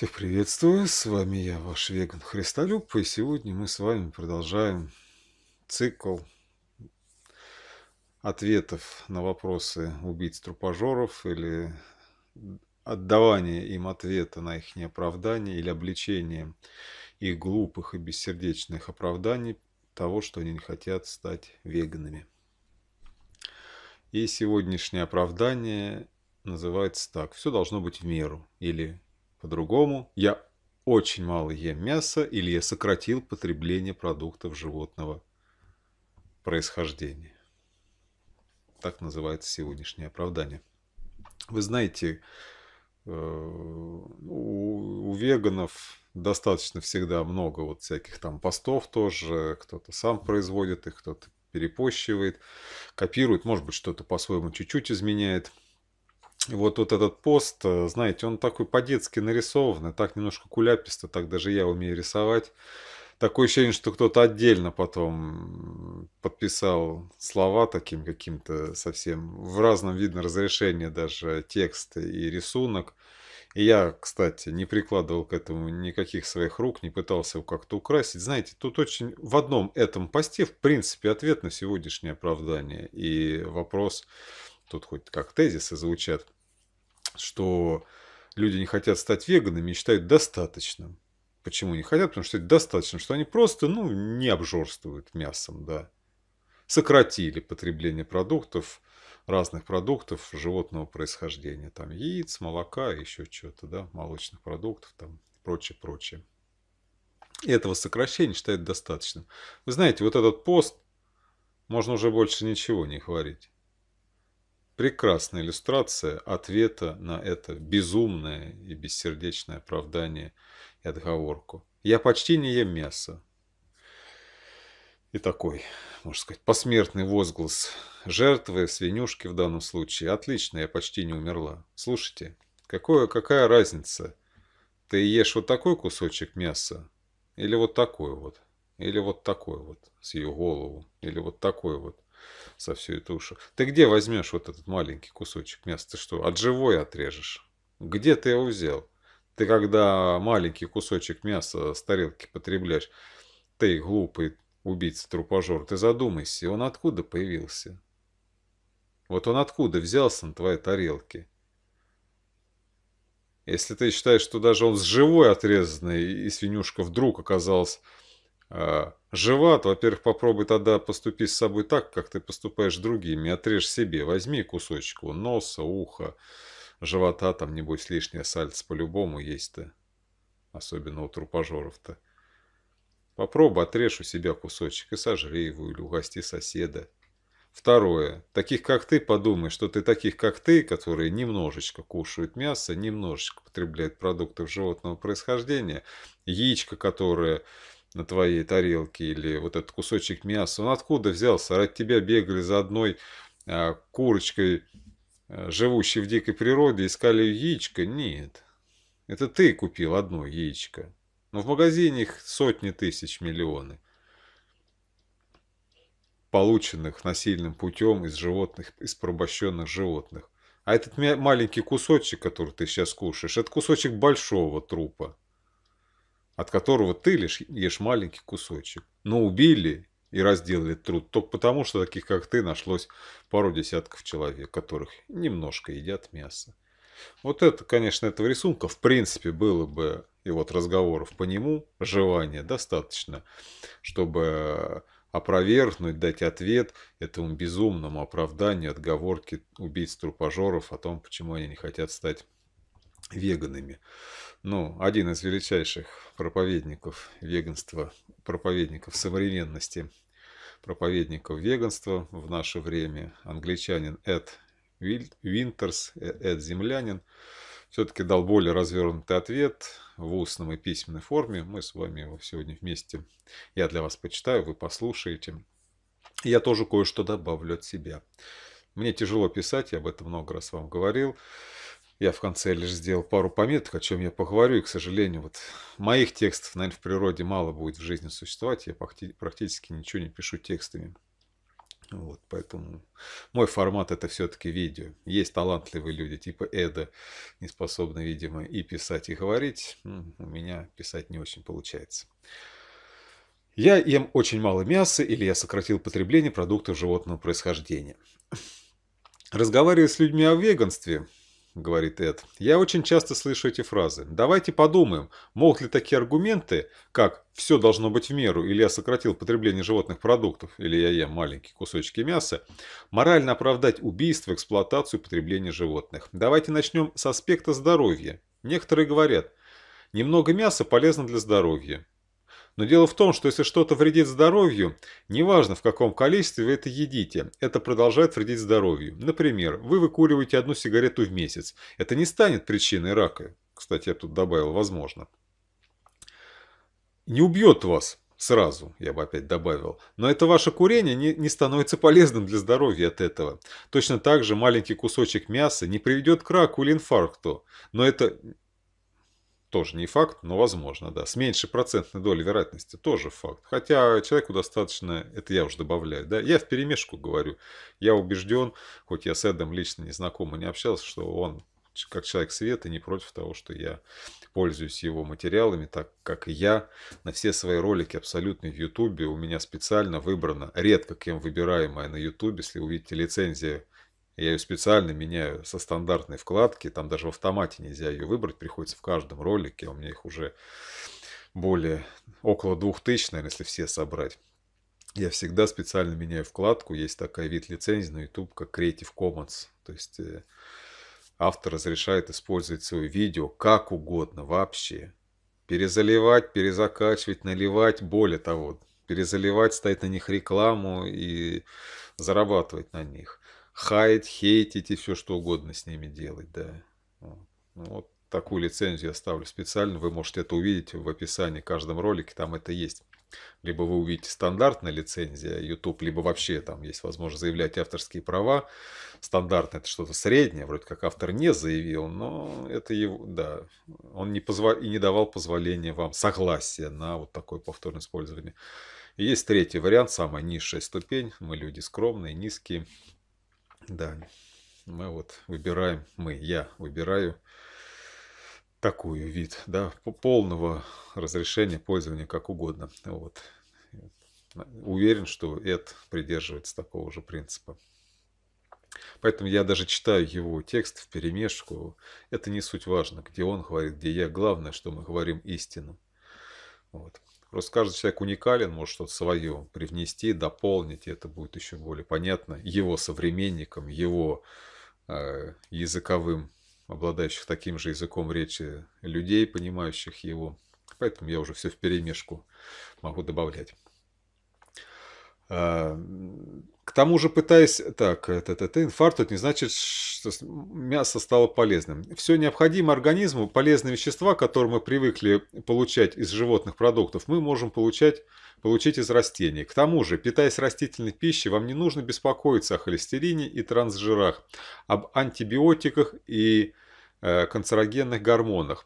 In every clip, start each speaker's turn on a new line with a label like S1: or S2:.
S1: Всех приветствую, с вами я, ваш веган Христолюб, и сегодня мы с вами продолжаем цикл ответов на вопросы убийц-трупажеров или отдавание им ответа на их неоправдание или обличение их глупых и бессердечных оправданий того, что они не хотят стать веганами. И сегодняшнее оправдание называется так. Все должно быть в меру или по-другому, я очень мало ем мяса или я сократил потребление продуктов животного происхождения. Так называется сегодняшнее оправдание. Вы знаете, э, ну, у, веганов достаточно всегда много вот всяких там постов тоже. Кто-то сам производит их, кто-то перепощивает, копирует, может быть, что-то по-своему чуть-чуть изменяет – вот, вот этот пост, э, знаете, он такой по-детски нарисованный, так немножко куляписто, так даже я умею рисовать. Такое ощущение, что кто-то отдельно потом подписал слова таким каким-то совсем в разном видно разрешение даже э, текст и рисунок. И я, кстати, не прикладывал к этому никаких своих рук, не пытался его как-то украсить. Знаете, тут очень в одном этом посте, в принципе, ответ на сегодняшнее оправдание и вопрос, тут хоть как тезисы звучат, что люди не хотят стать веганами и считают достаточным. Почему не хотят? Потому что это достаточно, что они просто ну, не обжорствуют мясом, да. Сократили потребление продуктов, разных продуктов животного происхождения. Там яиц, молока, еще чего-то, да, молочных продуктов, там прочее, прочее. И этого сокращения считают достаточным. Вы знаете, вот этот пост, можно уже больше ничего не говорить. Прекрасная иллюстрация ответа на это безумное и бессердечное оправдание и отговорку. Я почти не ем мясо. И такой, можно сказать, посмертный возглас жертвы, свинюшки в данном случае. Отлично, я почти не умерла. Слушайте, какое, какая разница? Ты ешь вот такой кусочек мяса или вот такой вот? Или вот такой вот с ее голову? Или вот такой вот? со всю эту ушу. Ты где возьмешь вот этот маленький кусочек мяса? Ты что, от живой отрежешь? Где ты его взял? Ты когда маленький кусочек мяса с тарелки потребляешь, ты глупый убийца-трупожор, ты задумайся, он откуда появился? Вот он откуда взялся на твоей тарелке? Если ты считаешь, что даже он с живой отрезанный, и свинюшка вдруг оказалась а, Живат, во-первых, попробуй тогда поступить с собой так, как ты поступаешь с другими. Отрежь себе, возьми кусочек носа, уха, живота, там, небось, лишнее сальце по-любому есть-то. Особенно у трупожоров-то. Попробуй отрежь у себя кусочек и сожри его или угости соседа. Второе. Таких, как ты, подумай, что ты таких, как ты, которые немножечко кушают мясо, немножечко потребляют продуктов животного происхождения, яичко, которое на твоей тарелке или вот этот кусочек мяса, он откуда взялся? Ради тебя бегали за одной а, курочкой, а, живущей в дикой природе, искали яичко? Нет. Это ты купил одно яичко. Но в магазине их сотни тысяч, миллионы. Полученных насильным путем из животных, из порабощенных животных. А этот маленький кусочек, который ты сейчас кушаешь, это кусочек большого трупа от которого ты лишь ешь маленький кусочек. Но убили и разделали труд только потому, что таких, как ты, нашлось пару десятков человек, которых немножко едят мясо. Вот это, конечно, этого рисунка в принципе было бы, и вот разговоров по нему, желания достаточно, чтобы опровергнуть, дать ответ этому безумному оправданию, отговорке убийств трупожоров о том, почему они не хотят стать веганами ну, один из величайших проповедников веганства, проповедников современности, проповедников веганства в наше время, англичанин Эд Винтерс, э, Эд Землянин, все-таки дал более развернутый ответ в устном и письменной форме. Мы с вами его сегодня вместе, я для вас почитаю, вы послушаете. Я тоже кое-что добавлю от себя. Мне тяжело писать, я об этом много раз вам говорил. Я в конце лишь сделал пару пометок, о чем я поговорю, и, к сожалению, вот моих текстов, наверное, в природе мало будет в жизни существовать, я практически ничего не пишу текстами. Вот, поэтому мой формат это все-таки видео. Есть талантливые люди типа Эда, не способны, видимо, и писать, и говорить. У меня писать не очень получается. Я ем очень мало мяса или я сократил потребление продуктов животного происхождения. Разговаривая с людьми о веганстве, — говорит Эд. «Я очень часто слышу эти фразы. Давайте подумаем, могут ли такие аргументы, как «все должно быть в меру» или «я сократил потребление животных продуктов» или «я ем маленькие кусочки мяса», морально оправдать убийство, эксплуатацию и потребление животных. Давайте начнем с аспекта здоровья. Некоторые говорят, немного мяса полезно для здоровья. Но дело в том, что если что-то вредит здоровью, неважно в каком количестве вы это едите, это продолжает вредить здоровью. Например, вы выкуриваете одну сигарету в месяц. Это не станет причиной рака. Кстати, я тут добавил «возможно». Не убьет вас, сразу, я бы опять добавил. Но это ваше курение не, не становится полезным для здоровья от этого. Точно так же маленький кусочек мяса не приведет к раку или инфаркту. Но это тоже не факт, но возможно, да. С меньшей процентной долей вероятности тоже факт. Хотя человеку достаточно, это я уже добавляю, да. Я в перемешку говорю. Я убежден, хоть я с Эдом лично не знаком и не общался, что он как человек света не против того, что я пользуюсь его материалами, так как я. На все свои ролики абсолютно в Ютубе у меня специально выбрано, редко кем выбираемое на Ютубе, если увидите лицензия. Я ее специально меняю со стандартной вкладки, там даже в автомате нельзя ее выбрать, приходится в каждом ролике, у меня их уже более, около двух тысяч, наверное, если все собрать. Я всегда специально меняю вкладку, есть такая вид лицензии на YouTube, как Creative Commons, то есть э, автор разрешает использовать свое видео как угодно вообще. Перезаливать, перезакачивать, наливать, более того, перезаливать, ставить на них рекламу и зарабатывать на них хаять, хейтить и все что угодно с ними делать, да. Вот. Ну, вот такую лицензию я ставлю специально, вы можете это увидеть в описании к каждом ролике, там это есть. Либо вы увидите стандартная лицензия YouTube, либо вообще там есть возможность заявлять авторские права. Стандартно это что-то среднее, вроде как автор не заявил, но это его, да, он не позва... и не давал позволения вам согласия на вот такое повторное использование. И есть третий вариант, самая низшая ступень. Мы люди скромные, низкие. Да, мы вот выбираем, мы, я выбираю такую вид, да, полного разрешения пользования как угодно. Вот. Уверен, что Эд придерживается такого же принципа. Поэтому я даже читаю его текст в перемешку. Это не суть важно, где он говорит, где я. Главное, что мы говорим истину. Вот. Просто каждый человек уникален, может что-то свое привнести, дополнить, и это будет еще более понятно его современникам, его э, языковым, обладающих таким же языком речи людей, понимающих его. Поэтому я уже все в перемешку могу добавлять. А, к тому же, пытаясь... Так, это, это, это инфаркт тут не значит, что мясо стало полезным. Все необходимое организму, полезные вещества, которые мы привыкли получать из животных продуктов, мы можем получать, получить из растений. К тому же, питаясь растительной пищей, вам не нужно беспокоиться о холестерине и трансжирах, об антибиотиках и э, канцерогенных гормонах.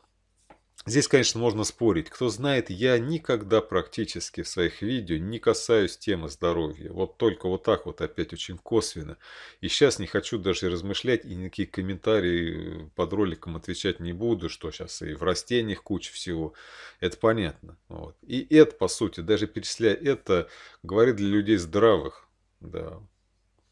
S1: Здесь, конечно, можно спорить. Кто знает, я никогда практически в своих видео не касаюсь темы здоровья. Вот только вот так вот опять очень косвенно. И сейчас не хочу даже размышлять и никакие комментарии э, под роликом отвечать не буду, что сейчас и в растениях куча всего. Это понятно. Вот. И это, по сути, даже перечисляя это, говорит для людей здравых. Да,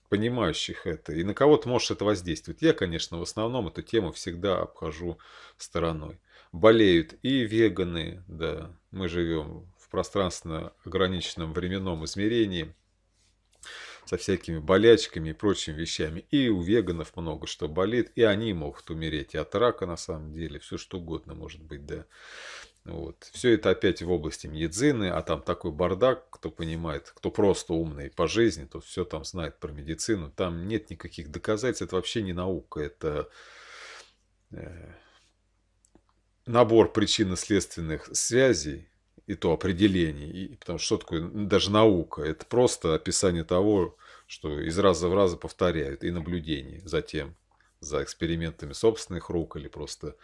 S1: понимающих это. И на кого ты может это воздействовать. Я, конечно, в основном эту тему всегда обхожу стороной болеют и веганы, да, мы живем в пространственно ограниченном временном измерении со всякими болячками и прочими вещами. И у веганов много что болит, и они могут умереть и от рака на самом деле, все что угодно может быть, да. Вот. Все это опять в области медицины, а там такой бардак, кто понимает, кто просто умный по жизни, то все там знает про медицину. Там нет никаких доказательств, это вообще не наука, это э, набор причинно-следственных связей и то определений, и, потому что что такое ну, даже наука, это просто описание того, что из раза в раз повторяют, и наблюдение за тем, за экспериментами собственных рук или просто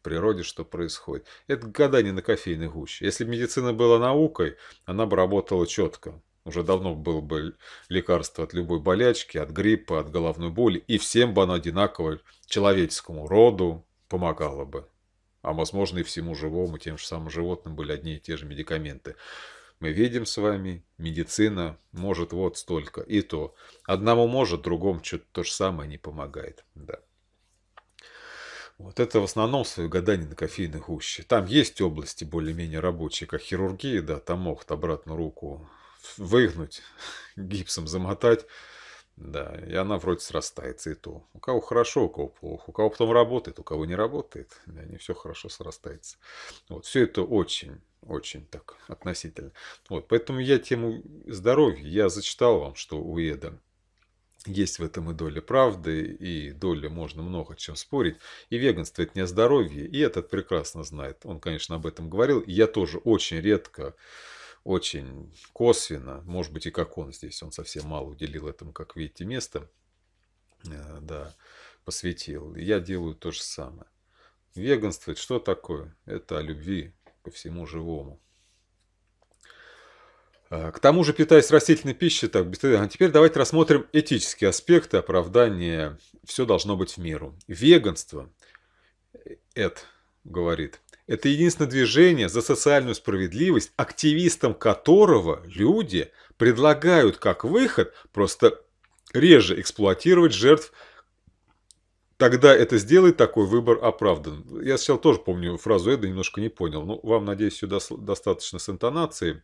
S1: в природе, что происходит. Это гадание на кофейной гуще. Если бы медицина была наукой, она бы работала четко. Уже давно было бы лекарство от любой болячки, от гриппа, от головной боли, и всем бы оно одинаково человеческому роду помогало бы а возможно и всему живому, тем же самым животным были одни и те же медикаменты. Мы видим с вами, медицина может вот столько, и то. Одному может, другому что-то то же самое не помогает. Да. Вот это в основном свое гадание на кофейной гуще. Там есть области более-менее рабочие, как хирургия, да, там могут обратно руку выгнуть, гипсом замотать, да, и она вроде срастается и то. У кого хорошо, у кого плохо. У кого потом работает, у кого не работает. Да, не все хорошо срастается. Вот, все это очень, очень так относительно. Вот, поэтому я тему здоровья, я зачитал вам, что у Эда есть в этом и доля правды, и доля можно много чем спорить. И веганство – это не о здоровье, и этот прекрасно знает. Он, конечно, об этом говорил. И я тоже очень редко очень косвенно, может быть, и как он здесь, он совсем мало уделил этому, как видите, место, э, да, посвятил. я делаю то же самое. Веганство, что такое? Это о любви ко всему живому. А, к тому же, питаясь растительной пищей, так, а теперь давайте рассмотрим этические аспекты оправдания «все должно быть в меру». Веганство, Эд говорит – это единственное движение за социальную справедливость, активистам которого люди предлагают как выход просто реже эксплуатировать жертв тогда это сделает такой выбор оправдан. Я сначала тоже помню фразу Эда, немножко не понял. Ну, вам, надеюсь, все достаточно с интонацией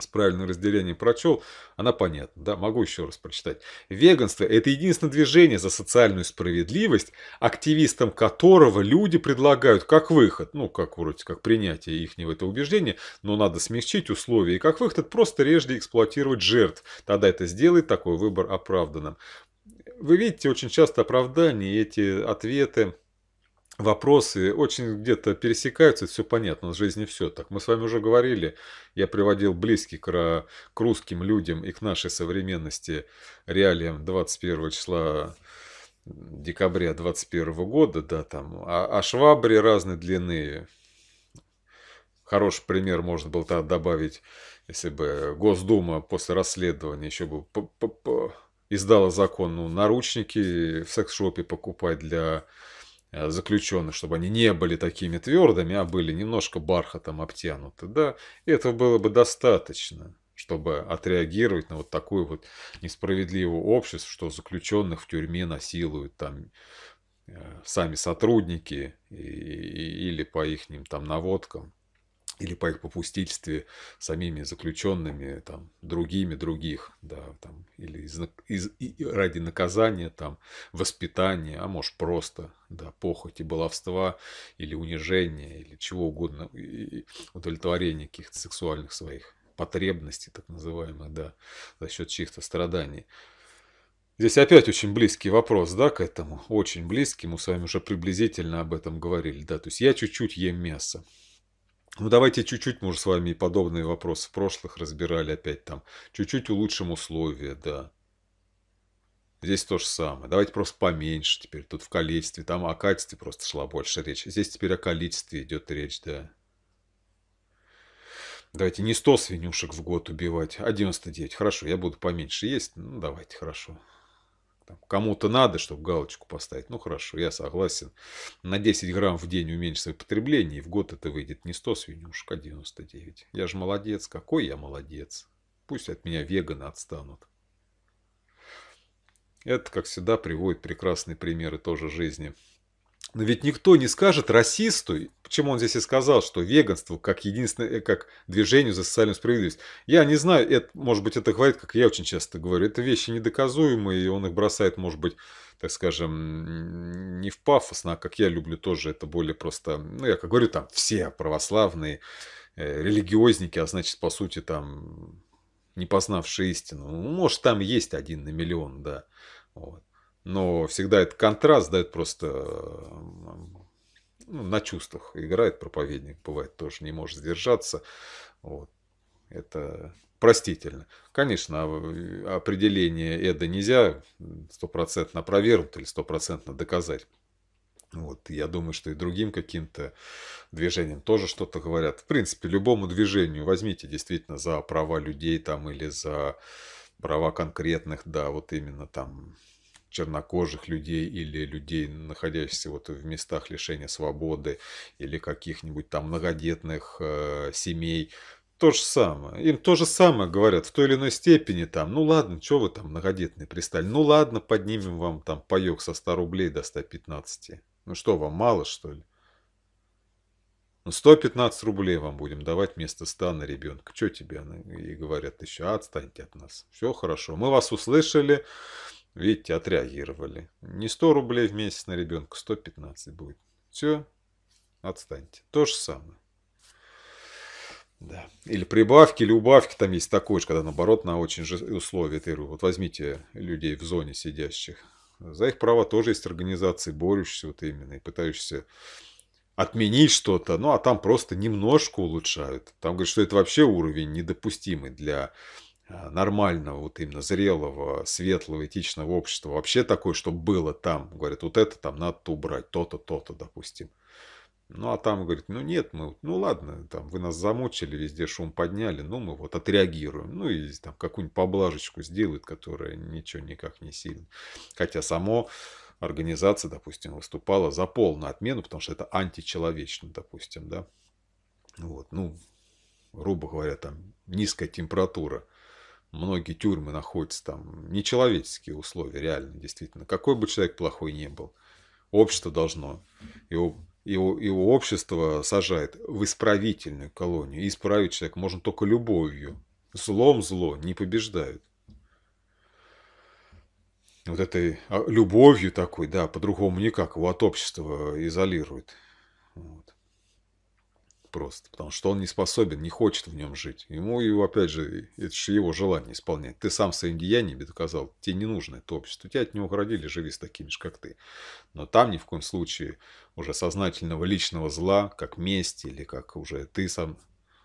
S1: с правильным разделением прочел, она понятна, да, могу еще раз прочитать. Веганство – это единственное движение за социальную справедливость, активистам которого люди предлагают как выход, ну, как вроде как принятие их не в это убеждение но надо смягчить условия, и как выход просто прежде эксплуатировать жертв, тогда это сделает такой выбор оправданным. Вы видите очень часто оправдания, эти ответы, вопросы очень где-то пересекаются, это все понятно, в жизни все так. Мы с вами уже говорили, я приводил близкий к, к русским людям и к нашей современности реалиям 21 числа декабря 21 года, да, там, а, а швабри разной длины. Хороший пример можно было тогда добавить, если бы Госдума после расследования еще бы п -п -п издала закон, ну, наручники в секс-шопе покупать для Э, заключенных, чтобы они не были такими твердыми, а были немножко бархатом обтянуты, да, этого было бы достаточно, чтобы отреагировать на вот такое вот несправедливое общество, что заключенных в тюрьме насилуют там э, сами сотрудники или по их там наводкам или по их попустительстве самими заключенными, там, другими других, да, там, или из, из, и ради наказания, там, воспитания, а может просто, да, похоти, баловства или унижения, или чего угодно, удовлетворения каких-то сексуальных своих потребностей, так называемых, да, за счет чьих-то страданий. Здесь опять очень близкий вопрос, да, к этому, очень близкий, мы с вами уже приблизительно об этом говорили, да, то есть я чуть-чуть ем мясо, ну, давайте чуть-чуть, может, с вами подобные вопросы в прошлых разбирали опять там. Чуть-чуть улучшим условия, да. Здесь то же самое. Давайте просто поменьше теперь. Тут в количестве, там о качестве просто шла больше речь. Здесь теперь о количестве идет речь, да. Давайте не 100 свинюшек в год убивать, а 99. Хорошо, я буду поменьше есть. Ну, давайте, хорошо. Кому-то надо, чтобы галочку поставить. Ну хорошо, я согласен. На 10 грамм в день уменьшить свое потребление, и в год это выйдет не 100 свинюшек, а 99. Я же молодец. Какой я молодец. Пусть от меня веганы отстанут. Это, как всегда, приводит прекрасные примеры тоже жизни но ведь никто не скажет расисту, почему он здесь и сказал, что веганство как единственное, э, как движению за социальную справедливость. Я не знаю, это, может быть, это говорит, как я очень часто говорю, это вещи недоказуемые, и он их бросает, может быть, так скажем, не в пафосно, а как я люблю тоже, это более просто, ну, я как говорю, там все православные, э, религиозники, а значит, по сути, там, не познавшие истину. Ну, может, там есть один на миллион, да. Вот но всегда этот контраст дает просто ну, на чувствах играет проповедник, бывает тоже не может сдержаться. Вот. Это простительно. Конечно, а определение это нельзя стопроцентно опровергнуть или стопроцентно доказать. Вот, я думаю, что и другим каким-то движением тоже что-то говорят. В принципе, любому движению возьмите действительно за права людей там или за права конкретных, да, вот именно там чернокожих людей или людей, находящихся вот в местах лишения свободы или каких-нибудь там многодетных э, семей. То же самое. Им то же самое говорят в той или иной степени там. Ну ладно, что вы там многодетные пристали? Ну ладно, поднимем вам там паек со 100 рублей до 115. Ну что, вам мало что ли? Ну 115 рублей вам будем давать вместо 100 на ребенка. Что тебе? И говорят еще, отстаньте от нас. Все хорошо. Мы вас услышали. Видите, отреагировали. Не 100 рублей в месяц на ребенка, 115 будет. Все, отстаньте. То же самое. Да. Или прибавки, или убавки там есть такой же, когда наоборот на очень же условия. Вот возьмите людей в зоне сидящих. За их права тоже есть организации, борющиеся вот именно и пытающиеся отменить что-то, ну а там просто немножко улучшают. Там говорят, что это вообще уровень недопустимый для а, нормального, вот именно зрелого, светлого, этичного общества вообще такое, что было там. Говорят, вот это там надо убрать, то-то, то-то, допустим. Ну, а там, говорит, ну нет, мы, ну ладно, там вы нас замочили везде шум подняли, ну мы вот отреагируем. Ну и там какую-нибудь поблажечку сделают, которая ничего никак не сильно. Хотя само организация, допустим, выступала за полную отмену, потому что это античеловечно, допустим, да. Вот, ну, грубо говоря, там низкая температура – многие тюрьмы находятся там, нечеловеческие условия, реально, действительно. Какой бы человек плохой ни был, общество должно, его, его, его общество сажает в исправительную колонию. И исправить человека можно только любовью. Злом зло не побеждают. Вот этой а, любовью такой, да, по-другому никак, его от общества изолирует. Вот просто, потому что он не способен, не хочет в нем жить. Ему, его, опять же, это же его желание исполнять. Ты сам своим деяниями доказал, тебе не нужно это общество, тебя от него оградили, живи с такими же, как ты. Но там ни в коем случае уже сознательного личного зла, как месть или как уже ты сам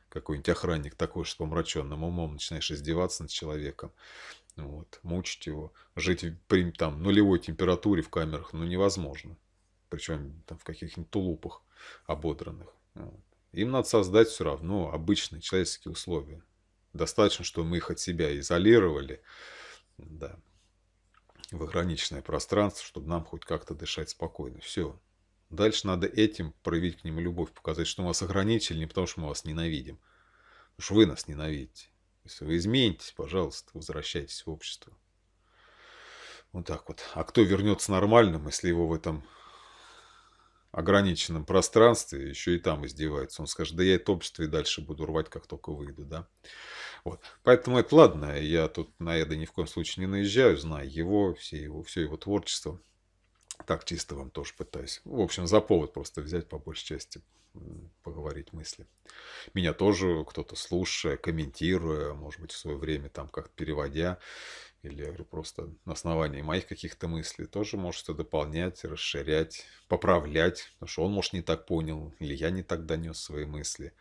S1: какой-нибудь охранник такой, что помраченным умом начинаешь издеваться над человеком, вот, мучить его, жить при там, нулевой температуре в камерах, ну, невозможно. Причем там, в каких-нибудь тулупах ободранных. Вот. Им надо создать все равно обычные человеческие условия. Достаточно, что мы их от себя изолировали да, в ограниченное пространство, чтобы нам хоть как-то дышать спокойно. Все. Дальше надо этим проявить к ним любовь, показать, что мы вас ограничили не потому, что мы вас ненавидим, потому что вы нас ненавидите. Если вы изменитесь, пожалуйста, возвращайтесь в общество. Вот так вот. А кто вернется нормальным, если его в этом ограниченном пространстве, еще и там издевается. Он скажет, да я это общество и дальше буду рвать, как только выйду, да. Вот. Поэтому это ладно, я тут на Эда ни в коем случае не наезжаю, знаю его, все его, все его творчество. Так чисто вам тоже пытаюсь. В общем, за повод просто взять по большей части поговорить мысли. Меня тоже кто-то слушая, комментируя, может быть, в свое время там как-то переводя, или я говорю, просто на основании моих каких-то мыслей, тоже может это дополнять, расширять, поправлять, потому что он, может, не так понял, или я не так донес свои мысли.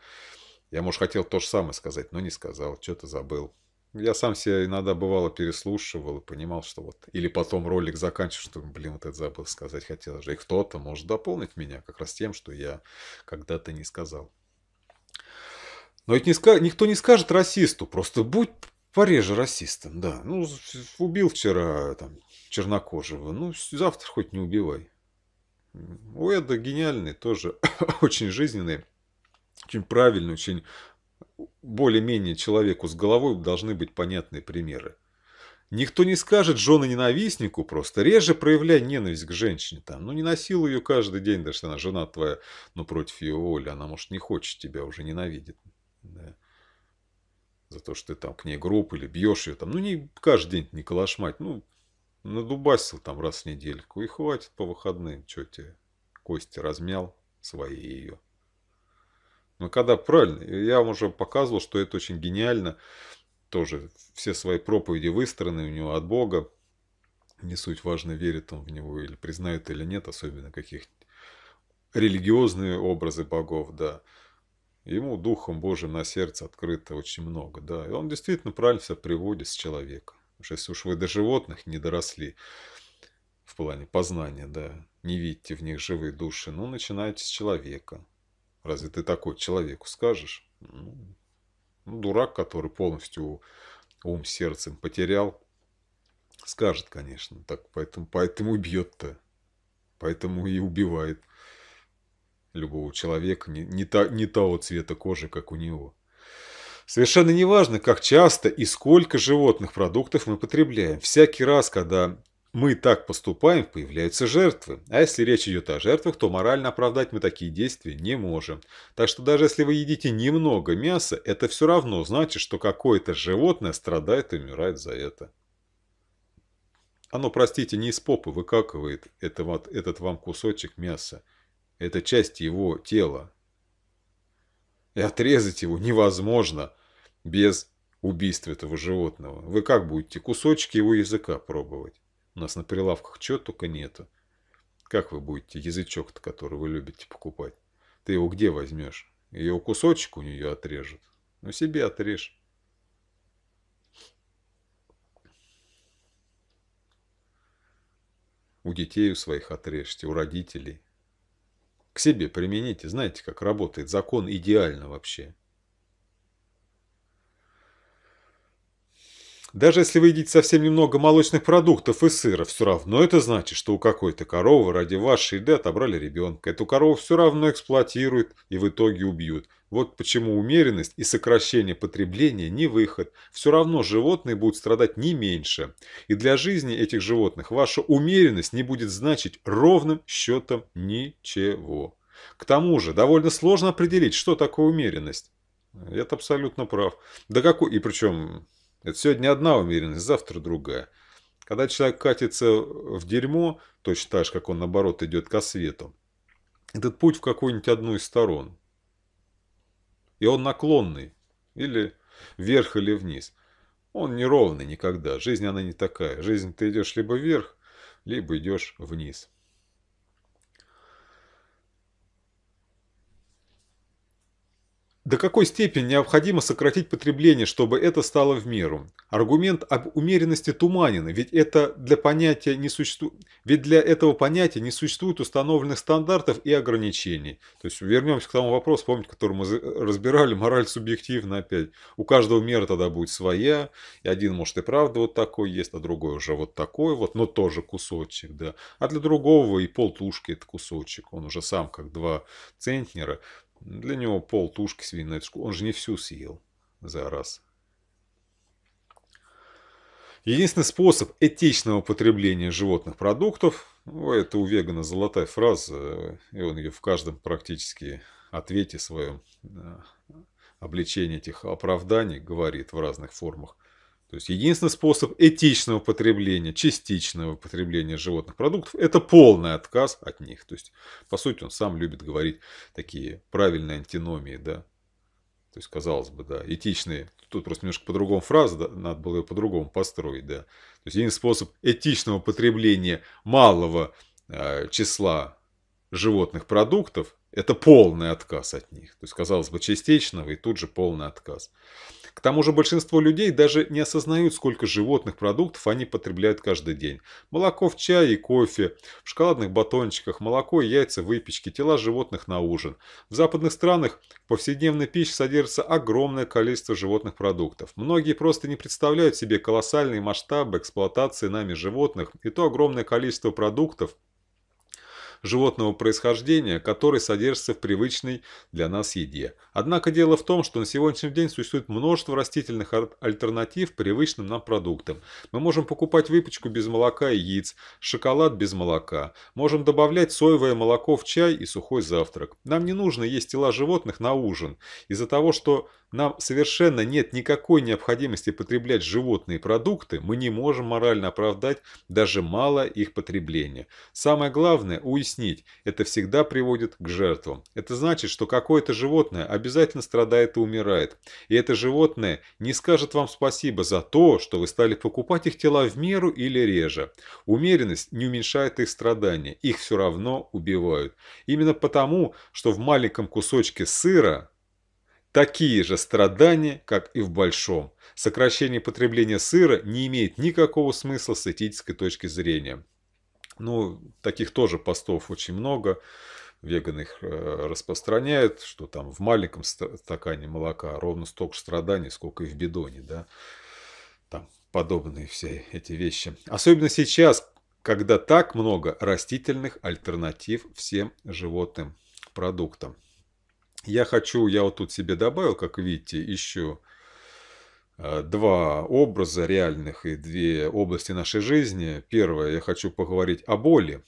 S1: Я, может, хотел то же самое сказать, но не сказал, что-то забыл. Я сам себя иногда бывало переслушивал и понимал, что вот... Или потом ролик заканчиваю, что, блин, вот это забыл сказать хотел же. И кто-то может дополнить меня как раз тем, что я когда-то не сказал. Но это не ска... никто не скажет расисту, просто будь Пореже расистом, да. Ну, убил вчера там, чернокожего. Ну, завтра хоть не убивай. У Эда гениальный тоже, очень жизненный, очень правильный, очень более-менее человеку с головой должны быть понятные примеры. Никто не скажет жены ненавистнику просто, реже проявляй ненависть к женщине там. Ну, не насилуй ее каждый день, даже она жена твоя, но против ее воли, она, может, не хочет тебя, уже ненавидит. Да за то, что ты там к ней груб или бьешь ее там, ну не каждый день не калашмать, ну надубасил там раз в недельку и хватит по выходным, что тебе кости размял свои ее. Но ну, когда правильно, я вам уже показывал, что это очень гениально, тоже все свои проповеди выстроены у него от Бога, не суть важно, верит он в него или признает или нет, особенно каких религиозные образы богов, да. Ему Духом Божиим на сердце открыто очень много, да. И он действительно правильно все приводит с человека. Потому что если уж вы до животных не доросли в плане познания, да, не видите в них живые души, ну, начинайте с человека. Разве ты такой человеку скажешь? Ну, ну дурак, который полностью ум сердцем потерял, скажет, конечно. Так, поэтому, поэтому и бьет-то. Поэтому и убивает любого человека, не, не, та, не того цвета кожи, как у него. Совершенно неважно, как часто и сколько животных продуктов мы потребляем. Всякий раз, когда мы так поступаем, появляются жертвы. А если речь идет о жертвах, то морально оправдать мы такие действия не можем. Так что даже если вы едите немного мяса, это все равно значит, что какое-то животное страдает и умирает за это. Оно, простите, не из попы выкакивает это, этот вам кусочек мяса. Это часть его тела. И отрезать его невозможно без убийства этого животного. Вы как будете кусочки его языка пробовать? У нас на прилавках чего только нету. Как вы будете язычок-то, который вы любите покупать? Ты его где возьмешь? Ее кусочек у нее отрежут. Ну, себе отрежь. У детей у своих отрежьте, у родителей. К себе примените. Знаете, как работает закон идеально вообще. Даже если вы едите совсем немного молочных продуктов и сыра, все равно это значит, что у какой-то коровы ради вашей еды отобрали ребенка. Эту корову все равно эксплуатируют и в итоге убьют. Вот почему умеренность и сокращение потребления не выход. Все равно животные будут страдать не меньше. И для жизни этих животных ваша умеренность не будет значить ровным счетом ничего. К тому же довольно сложно определить, что такое умеренность. Это абсолютно прав. Да какой... И причем это сегодня одна умеренность, завтра другая. Когда человек катится в дерьмо, точно так же, как он наоборот идет ко свету, этот путь в какую-нибудь одну из сторон. И он наклонный. Или вверх, или вниз. Он неровный никогда. Жизнь она не такая. Жизнь ты идешь либо вверх, либо идешь вниз. До какой степени необходимо сократить потребление, чтобы это стало в меру? Аргумент об умеренности туманен, ведь, это для понятия не существу... ведь для этого понятия не существует установленных стандартов и ограничений. То есть вернемся к тому вопросу, помните, который мы разбирали, мораль субъективна опять. У каждого мера тогда будет своя, и один может и правда вот такой есть, а другой уже вот такой вот, но тоже кусочек, да. А для другого и полтушки это кусочек, он уже сам как два центнера. Для него пол тушки свиной, шкуры, он же не всю съел за раз. Единственный способ этичного потребления животных продуктов, ну, это у вегана золотая фраза, и он ее в каждом практически ответе своем обличении этих оправданий говорит в разных формах – то есть единственный способ этичного потребления, частичного потребления животных продуктов – это полный отказ от них. То есть, по сути, он сам любит говорить такие правильные антиномии, да. То есть, казалось бы, да, этичные. Тут просто немножко по-другому фраза, да, надо было ее по-другому построить, да. То есть, единственный способ этичного потребления малого э, числа животных продуктов – это полный отказ от них. То есть, казалось бы, частичного и тут же полный отказ. К тому же большинство людей даже не осознают, сколько животных продуктов они потребляют каждый день. Молоко в чае и кофе, в шоколадных батончиках, молоко, и яйца, выпечки, тела животных на ужин. В западных странах в повседневной пище содержится огромное количество животных продуктов. Многие просто не представляют себе колоссальные масштабы эксплуатации нами животных и то огромное количество продуктов, животного происхождения, который содержится в привычной для нас еде. Однако дело в том, что на сегодняшний день существует множество растительных альтернатив привычным нам продуктам. Мы можем покупать выпечку без молока и яиц, шоколад без молока. Можем добавлять соевое молоко в чай и сухой завтрак. Нам не нужно есть тела животных на ужин из-за того, что нам совершенно нет никакой необходимости потреблять животные продукты, мы не можем морально оправдать даже мало их потребления. Самое главное – уяснить, это всегда приводит к жертвам. Это значит, что какое-то животное обязательно страдает и умирает. И это животное не скажет вам спасибо за то, что вы стали покупать их тела в меру или реже. Умеренность не уменьшает их страдания, их все равно убивают. Именно потому, что в маленьком кусочке сыра такие же страдания, как и в большом. Сокращение потребления сыра не имеет никакого смысла с этической точки зрения. Ну, таких тоже постов очень много. Веган их э, распространяет, что там в маленьком стакане молока ровно столько страданий, сколько и в бидоне, да. Там подобные все эти вещи. Особенно сейчас, когда так много растительных альтернатив всем животным продуктам. Я хочу, я вот тут себе добавил, как видите, еще а, два образа реальных и две области нашей жизни. Первое, я хочу поговорить о боли.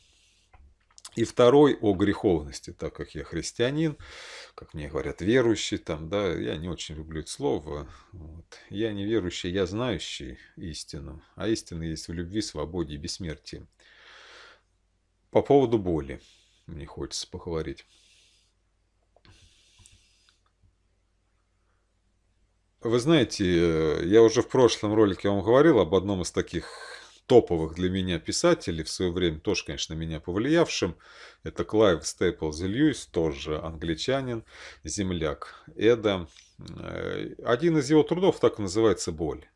S1: И второй о греховности, так как я христианин, как мне говорят, верующий там, да, я не очень люблю это слово. Вот. Я не верующий, я знающий истину. А истина есть в любви, свободе и бессмертии. По поводу боли мне хочется поговорить. Вы знаете, э, я уже в прошлом ролике вам говорил об одном из таких топовых для меня писателей, в свое время тоже, конечно, меня повлиявшим. Это Клайв Стейплз Льюис, тоже англичанин, земляк Эда. Э, один из его трудов так называется «Боль».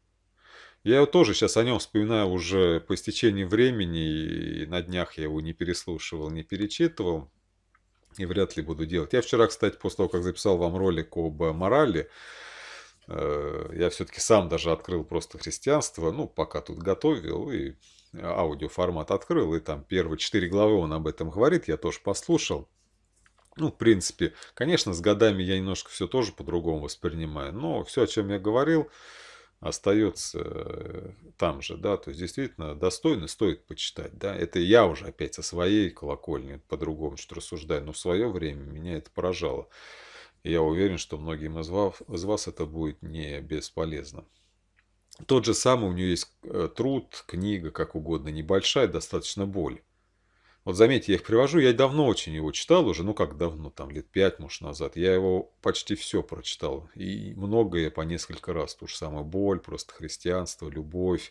S1: Я его тоже сейчас о нем вспоминаю уже по истечении времени, и на днях я его не переслушивал, не перечитывал, и вряд ли буду делать. Я вчера, кстати, после того, как записал вам ролик об морали, Э, я все-таки сам даже открыл просто христианство, ну, пока тут готовил, и аудиоформат открыл, и там первые четыре главы он об этом говорит, я тоже послушал. Ну, в принципе, конечно, с годами я немножко все тоже по-другому воспринимаю, но все, о чем я говорил, остается э, там же, да, то есть действительно достойно стоит почитать, да, это я уже опять со своей колокольни по-другому что рассуждаю, но в свое время меня это поражало. Я уверен, что многим из вас, из вас это будет не бесполезно. Тот же самый, у нее есть э, труд, книга, как угодно, небольшая, достаточно боль. Вот заметьте, я их привожу, я давно очень его читал уже, ну как давно, там лет пять, может, назад. Я его почти все прочитал, и многое по несколько раз. Ту же самую боль, просто христианство, любовь,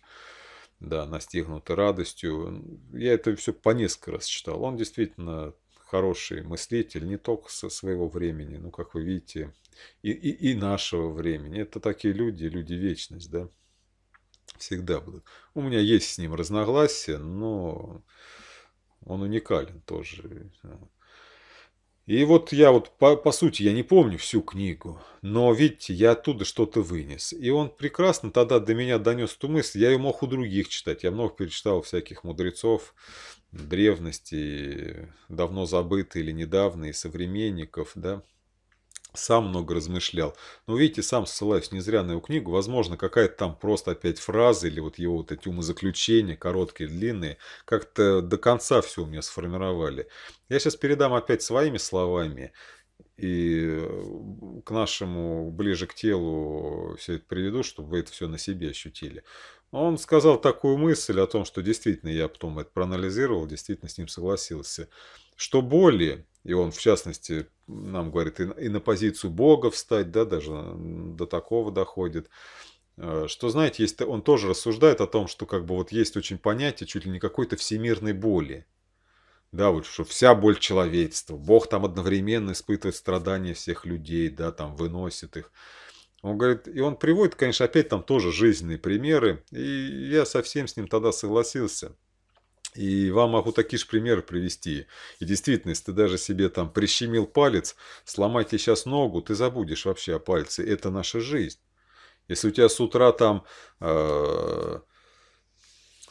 S1: да, настигнуты радостью. Я это все по несколько раз читал. Он действительно хороший мыслитель, не только со своего времени, ну, как вы видите, и, и, и нашего времени. Это такие люди, люди вечность, да, всегда будут. У меня есть с ним разногласия, но он уникален тоже. И вот я вот, по, по сути, я не помню всю книгу, но, видите, я оттуда что-то вынес. И он прекрасно тогда до меня донес ту мысль, я ее мог у других читать. Я много перечитал всяких мудрецов, древности, давно забытые или недавние, современников, да, сам много размышлял. Но видите, сам ссылаюсь не зря на его книгу. Возможно, какая-то там просто опять фраза или вот его вот эти умозаключения, короткие, длинные, как-то до конца все у меня сформировали. Я сейчас передам опять своими словами и э, к нашему ближе к телу все это приведу, чтобы вы это все на себе ощутили. Он сказал такую мысль о том, что действительно, я потом это проанализировал, действительно с ним согласился, что боли, и он в частности нам говорит, и на позицию Бога встать, да, даже до такого доходит, э, что, знаете, есть, он тоже рассуждает о том, что как бы вот есть очень понятие чуть ли не какой-то всемирной боли. Да, вот что вся боль человечества, Бог там одновременно испытывает страдания всех людей, да, там выносит их. Он говорит, и он приводит, конечно, опять там тоже жизненные примеры, и я совсем с ним тогда согласился. И вам могу такие же примеры привести. И действительно, если ты даже себе там прищемил палец, сломать сейчас ногу, ты забудешь вообще о пальце. Это наша жизнь. Если у тебя с утра там э,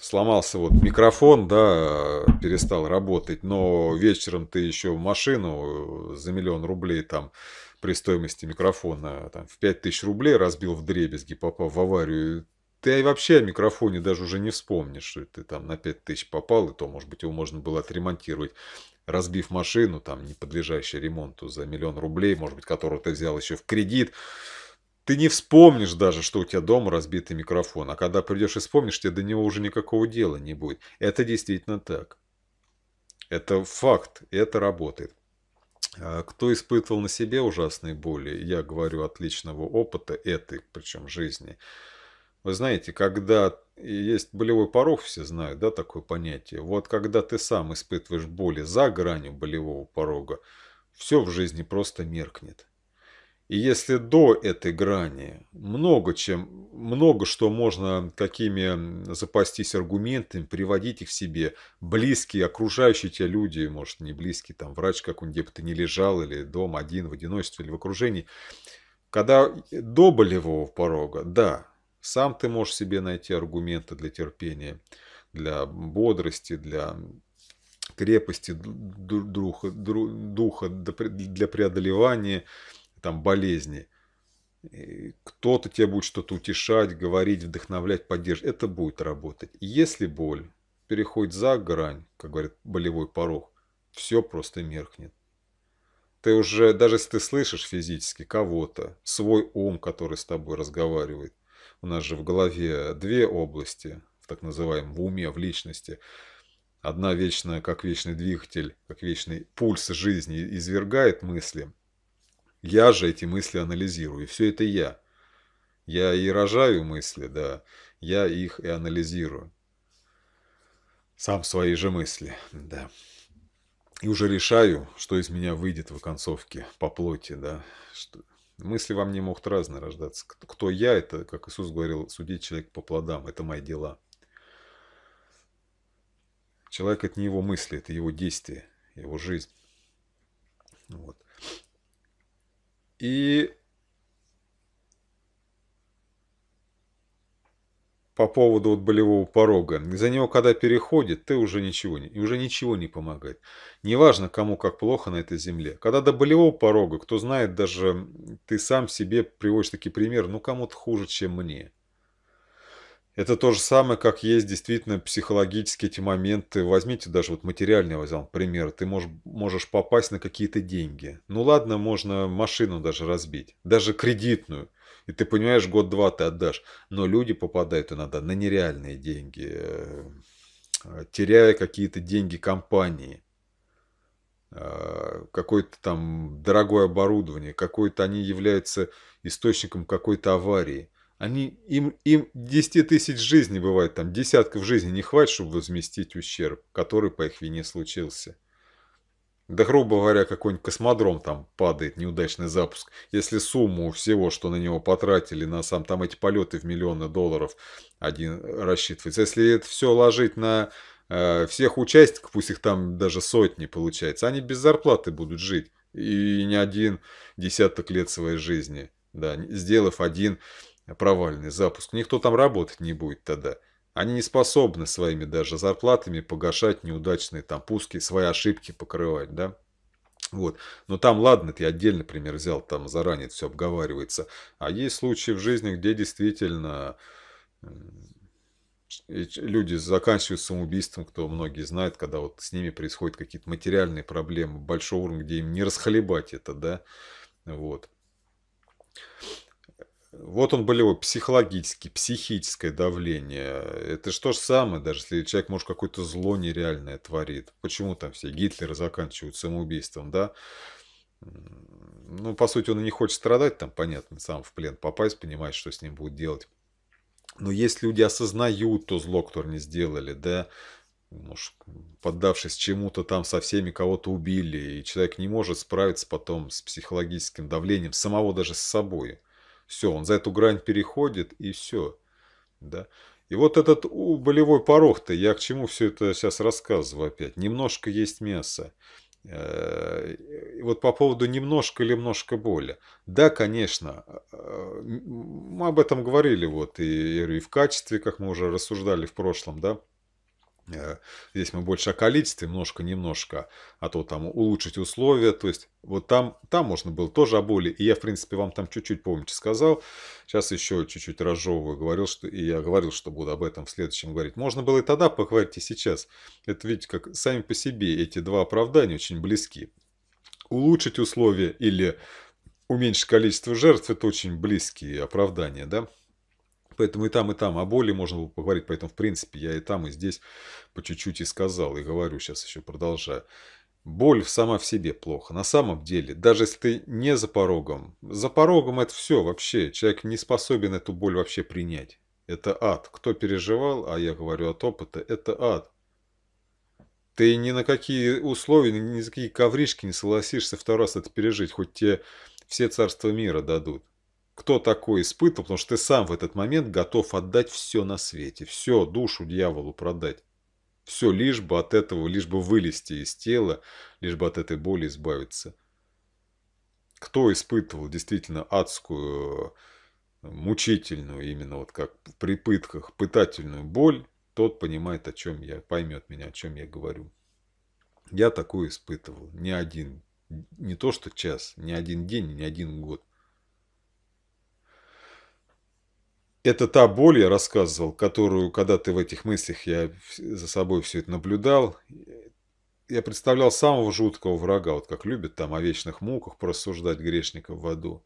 S1: сломался вот микрофон, да, перестал работать, но вечером ты еще машину за миллион рублей там при стоимости микрофона а, там, в 5000 рублей разбил в дребезги, попав в аварию, ты вообще о микрофоне даже уже не вспомнишь, что ты там на 5000 попал, и то, может быть, его можно было отремонтировать, разбив машину, там, не подлежащую ремонту за миллион рублей, может быть, которую ты взял еще в кредит. Ты не вспомнишь даже, что у тебя дома разбитый микрофон, а когда придешь и вспомнишь, тебе до него уже никакого дела не будет. Это действительно так. Это факт, это работает. А, кто испытывал на себе ужасные боли, я говорю от личного опыта этой, причем жизни. Вы знаете, когда есть болевой порог, все знают, да, такое понятие. Вот когда ты сам испытываешь боли за гранью болевого порога, все в жизни просто меркнет. И если до этой грани много чем, много что можно какими запастись аргументами, приводить их себе, близкие, окружающие тебя люди, может, не близкие, там, врач какой-нибудь, где бы ты не лежал, или дом один в одиночестве, или в окружении, когда до болевого порога, да, сам ты можешь себе найти аргументы для терпения, для бодрости, для крепости духа, духа для преодолевания там болезни. Кто-то тебе будет что-то утешать, говорить, вдохновлять, поддерживать. Это будет работать. Если боль переходит за грань, как говорит болевой порог, все просто меркнет. Ты уже, даже если ты слышишь физически кого-то, свой ум, который с тобой разговаривает, у нас же в голове две области, в так называемом в уме, в личности. Одна вечная, как вечный двигатель, как вечный пульс жизни извергает мысли, я же эти мысли анализирую, и все это я. Я и рожаю мысли, да, я их и анализирую. Сам свои же мысли, да. И уже решаю, что из меня выйдет в оконцовке по плоти, да. Что... Мысли во мне могут разные рождаться. Кто я, это, как Иисус говорил, судить человек по плодам, это мои дела. Человек – это не его мысли, это его действия, его жизнь. Вот. И по поводу вот болевого порога. За него, когда переходит, ты уже ничего не, уже ничего не помогает. Неважно, кому как плохо на этой земле. Когда до болевого порога, кто знает, даже ты сам себе приводишь такие примеры, ну кому-то хуже, чем мне. Это то же самое, как есть действительно психологические эти моменты. Возьмите даже вот материальный возьмем пример. Ты можешь, можешь попасть на какие-то деньги. Ну ладно, можно машину даже разбить, даже кредитную. И ты понимаешь, год-два ты отдашь. Но люди попадают иногда на нереальные деньги, э, теряя какие-то деньги компании э, какое-то там дорогое оборудование, какое то они являются источником какой-то аварии. Они, им, им 10 тысяч жизней бывает, там десятков жизней не хватит, чтобы возместить ущерб, который по их вине случился. Да, грубо говоря, какой-нибудь космодром там падает, неудачный запуск. Если сумму всего, что на него потратили, на сам там эти полеты в миллионы долларов один рассчитывается. Если это все ложить на э, всех участников, пусть их там даже сотни получается, они без зарплаты будут жить. И не один десяток лет своей жизни. Да, сделав один провальный запуск, никто там работать не будет тогда. Они не способны своими даже зарплатами погашать неудачные там пуски, свои ошибки покрывать, да? Вот. Но там, ладно, ты отдельно пример взял, там заранее все обговаривается. А есть случаи в жизни, где действительно э, люди заканчивают самоубийством, кто многие знают, когда вот с ними происходят какие-то материальные проблемы большого уровня, где им не расхлебать это, да, вот. Вот он болевой, психологический, психическое давление. Это же то же самое, даже если человек, может, какое-то зло нереальное творит. Почему там все Гитлеры заканчивают самоубийством, да? Ну, по сути, он и не хочет страдать, там, понятно, сам в плен попасть, понимает, что с ним будет делать. Но если люди осознают то зло, которое они сделали, да, может, поддавшись чему-то там со всеми кого-то убили, и человек не может справиться потом с психологическим давлением самого даже с собой, все, он за эту грань переходит, и все. Да? И вот этот у, болевой порог-то, я к чему все это сейчас рассказываю опять. Немножко есть мясо. Э, и вот по поводу немножко или немножко боли. Да, конечно, э, мы об этом говорили вот и, и в качестве, как мы уже рассуждали в прошлом, да, Э, здесь мы больше о количестве, немножко-немножко, а то там улучшить условия. То есть вот там, там можно было тоже о боли. И я, в принципе, вам там чуть-чуть, помните, сказал. Сейчас еще чуть-чуть разжевываю. Говорил, что, и я говорил, что буду об этом в следующем говорить. Можно было и тогда поговорить, и сейчас. Это видите, как сами по себе эти два оправдания очень близки. Улучшить условия или уменьшить количество жертв – это очень близкие оправдания, да? Поэтому и там, и там о боли можно было поговорить. Поэтому, в принципе, я и там, и здесь по чуть-чуть и сказал, и говорю сейчас еще продолжаю. Боль сама в себе плохо. На самом деле, даже если ты не за порогом, за порогом это все вообще. Человек не способен эту боль вообще принять. Это ад. Кто переживал, а я говорю от опыта, это ад. Ты ни на какие условия, ни на какие ковришки не согласишься второй раз это пережить, хоть тебе все царства мира дадут кто такой испытывал, потому что ты сам в этот момент готов отдать все на свете, все, душу дьяволу продать. Все, лишь бы от этого, лишь бы вылезти из тела, лишь бы от этой боли избавиться. Кто испытывал действительно адскую, мучительную, именно вот как в пытках, пытательную боль, тот понимает, о чем я, поймет меня, о чем я говорю. Я такую испытывал не один, не то что час, не один день, не один год – Это та боль, я рассказывал, которую, когда ты в этих мыслях, я за собой все это наблюдал. Я представлял самого жуткого врага, вот как любят там о вечных муках порассуждать грешников в аду.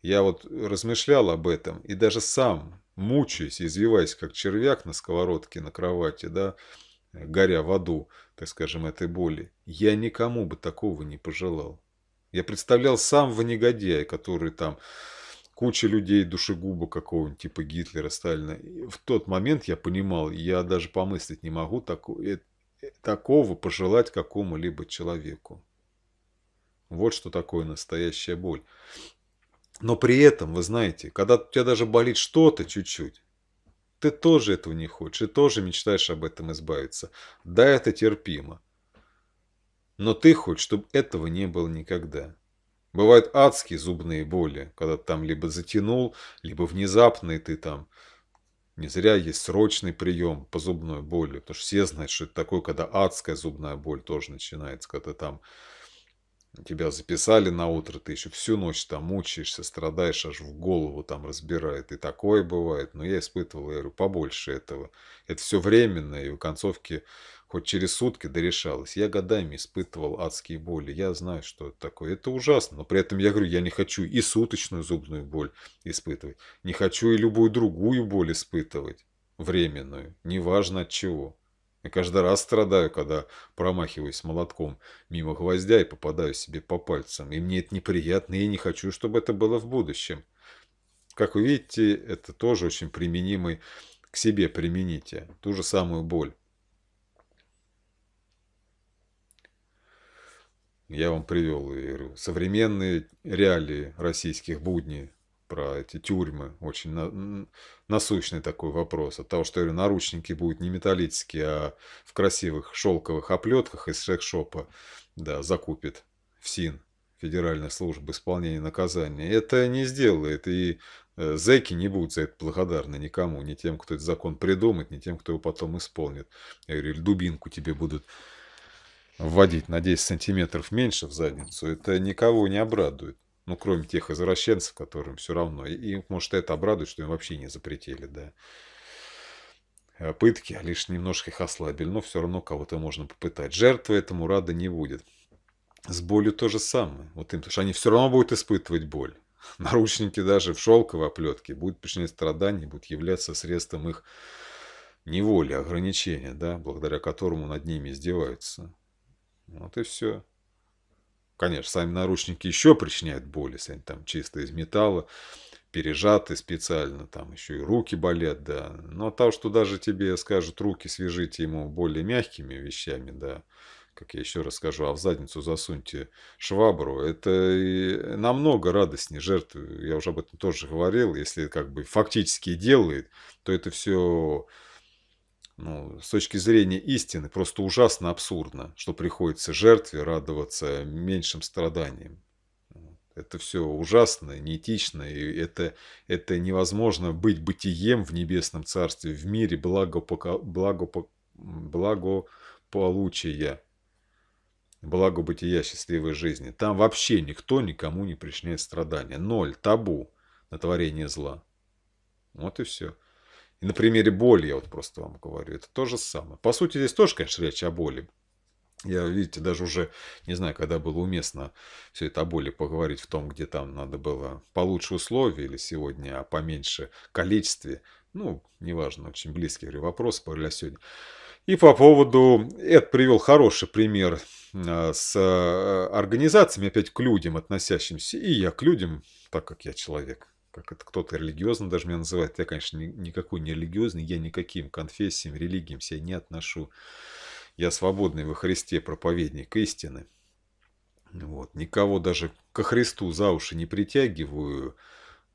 S1: Я вот размышлял об этом и даже сам, мучаясь, извиваясь, как червяк на сковородке, на кровати, да, горя в аду, так скажем, этой боли, я никому бы такого не пожелал. Я представлял самого негодяя, который там куча людей душегуба какого-нибудь, типа Гитлера, Сталина. И в тот момент я понимал, я даже помыслить не могу такое, э, такого пожелать какому-либо человеку. Вот что такое настоящая боль. Но при этом, вы знаете, когда у тебя даже болит что-то чуть-чуть, ты тоже этого не хочешь, ты тоже мечтаешь об этом избавиться. Да, это терпимо. Но ты хочешь, чтобы этого не было никогда. Бывают адские зубные боли, когда ты там либо затянул, либо внезапный ты там. Не зря есть срочный прием по зубной боли, потому что все знают, что это такое, когда адская зубная боль тоже начинается, когда ты там Тебя записали на утро, ты еще всю ночь там мучаешься, страдаешь, аж в голову там разбирает. И такое бывает. Но я испытывал, я говорю, побольше этого. Это все временно, и в концовке хоть через сутки дорешалось. Я годами испытывал адские боли. Я знаю, что это такое. Это ужасно. Но при этом я говорю, я не хочу и суточную зубную боль испытывать. Не хочу и любую другую боль испытывать. Временную. Неважно от чего. Я каждый раз страдаю, когда промахиваюсь молотком мимо гвоздя и попадаю себе по пальцам. И мне это неприятно, и я не хочу, чтобы это было в будущем. Как вы видите, это тоже очень применимый к себе примените. Ту же самую боль. Я вам привел, я говорю, современные реалии российских будней про эти тюрьмы. Очень на, насущный такой вопрос. От того, что я говорю, наручники будут не металлические, а в красивых шелковых оплетках из шекшопа да, закупит в СИН. Федеральной службы исполнения наказания. Это не сделает. И э, зэки не будут за это благодарны никому. Ни тем, кто этот закон придумает, ни тем, кто его потом исполнит. Я говорю, дубинку тебе будут вводить на 10 сантиметров меньше в задницу. Это никого не обрадует. Ну, кроме тех извращенцев, которым все равно. И, может, это обрадует, что им вообще не запретили, да. Э, пытки а лишь немножко их ослабили, но все равно кого-то можно попытать. Жертвы этому рада не будет. С болью то же самое. Вот им, потому что они все равно будут испытывать боль. Наручники даже в шелковой оплетке будут причинять страдания, будут являться средством их неволи, ограничения, да, благодаря которому над ними издеваются. Вот и все. Конечно, сами наручники еще причиняют боль, если они там чисто из металла, пережаты специально, там еще и руки болят, да. Но то, что даже тебе скажут руки свяжите ему более мягкими вещами, да, как я еще раз скажу, а в задницу засуньте швабру, это намного радостнее жертвы. Я уже об этом тоже говорил. Если как бы фактически делает, то это все ну, с точки зрения истины просто ужасно абсурдно, что приходится жертве радоваться меньшим страданиям. Это все ужасно, неэтично, и это, это невозможно быть бытием в небесном царстве, в мире благопока, благопо, благополучия, благобытия, счастливой жизни. Там вообще никто никому не причиняет страдания. Ноль, табу на творение зла. Вот и все. И на примере боли я вот просто вам говорю, это то же самое. По сути, здесь тоже, конечно, речь о боли. Я, видите, даже уже не знаю, когда было уместно все это о боли поговорить в том, где там надо было получше условия или сегодня, а поменьше количестве. Ну, неважно, очень близкий говорю, вопрос для сегодня. И по поводу, это привел хороший пример а, с э, организациями, опять к людям относящимся, и я к людям, так как я человек, как это кто-то религиозно даже меня называет. Я, конечно, ни, никакой не религиозный, я никаким конфессиям, религиям себя не отношу. Я свободный во Христе проповедник истины. Вот. Никого даже ко Христу за уши не притягиваю,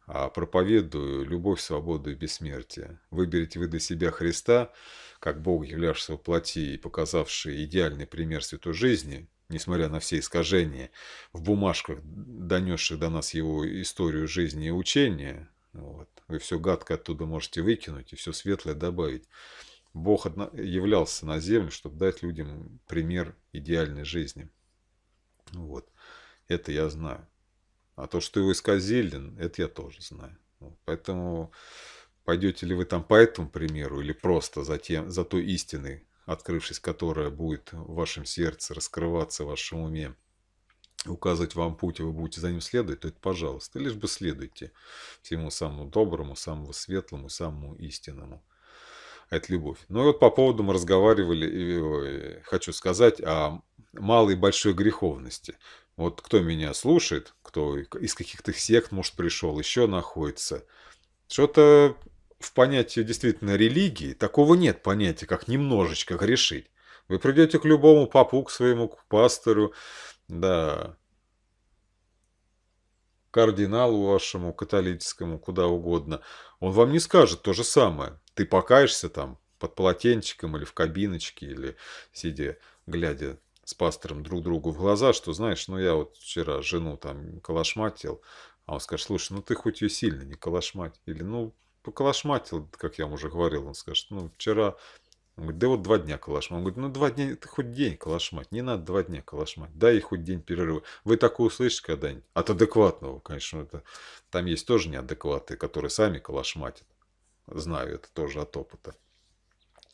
S1: а проповедую любовь, свободу и бессмертие. Выберите вы для себя Христа, как Бог, являвшегося во плоти и показавший идеальный пример святой жизни, несмотря на все искажения в бумажках, донесших до нас его историю жизни и учения. Вот. Вы все гадко оттуда можете выкинуть и все светлое добавить. Бог являлся на землю, чтобы дать людям пример идеальной жизни. Вот. Это я знаю. А то, что его исказили, это я тоже знаю. Вот. Поэтому пойдете ли вы там по этому примеру или просто за, тем, за той истиной, открывшись которая будет в вашем сердце, раскрываться в вашем уме, указывать вам путь, и вы будете за ним следовать, то это пожалуйста. Лишь бы следуйте всему самому доброму, самому светлому, самому истинному. Это любовь. Ну и вот по поводу мы разговаривали, хочу сказать, о малой и большой греховности. Вот кто меня слушает, кто из каких-то сект, может, пришел, еще находится, что-то в понятии действительно религии такого нет понятия, как немножечко грешить. Вы придете к любому папу, к своему к пастору, да, кардиналу вашему, католическому, куда угодно. Он вам не скажет то же самое. Ты покаешься там под полотенчиком или в кабиночке, или сидя, глядя с пастором друг другу в глаза, что, знаешь, ну я вот вчера жену там калашматил, а он скажет, слушай, ну ты хоть ее сильно не калашмать, или ну поколошматил, как я вам уже говорил, он скажет, ну, вчера, он говорит, да вот два дня колошмать. Он говорит, ну, два дня, это хоть день колошмать, не надо два дня колошмать, дай хоть день перерыва. Вы такое услышите когда-нибудь? От адекватного, конечно, это, там есть тоже неадекваты, которые сами колошматят. Знаю это тоже от опыта.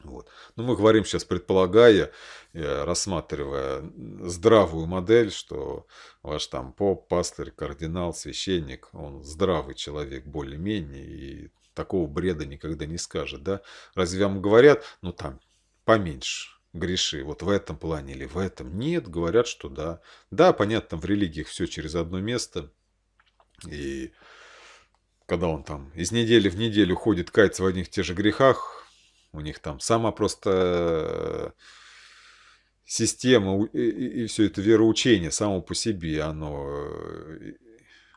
S1: Вот. Но ну, мы говорим сейчас, предполагая, э, рассматривая здравую модель, что ваш там поп, пастырь, кардинал, священник, он здравый человек более-менее и такого бреда никогда не скажет, да? Разве вам говорят, ну там, поменьше, греши вот в этом плане или в этом. Нет, говорят, что да. Да, понятно, в религиях все через одно место. И когда он там из недели в неделю ходит каяться в одних и тех же грехах, у них там сама просто э, система и, и, все это вероучение само по себе, оно э,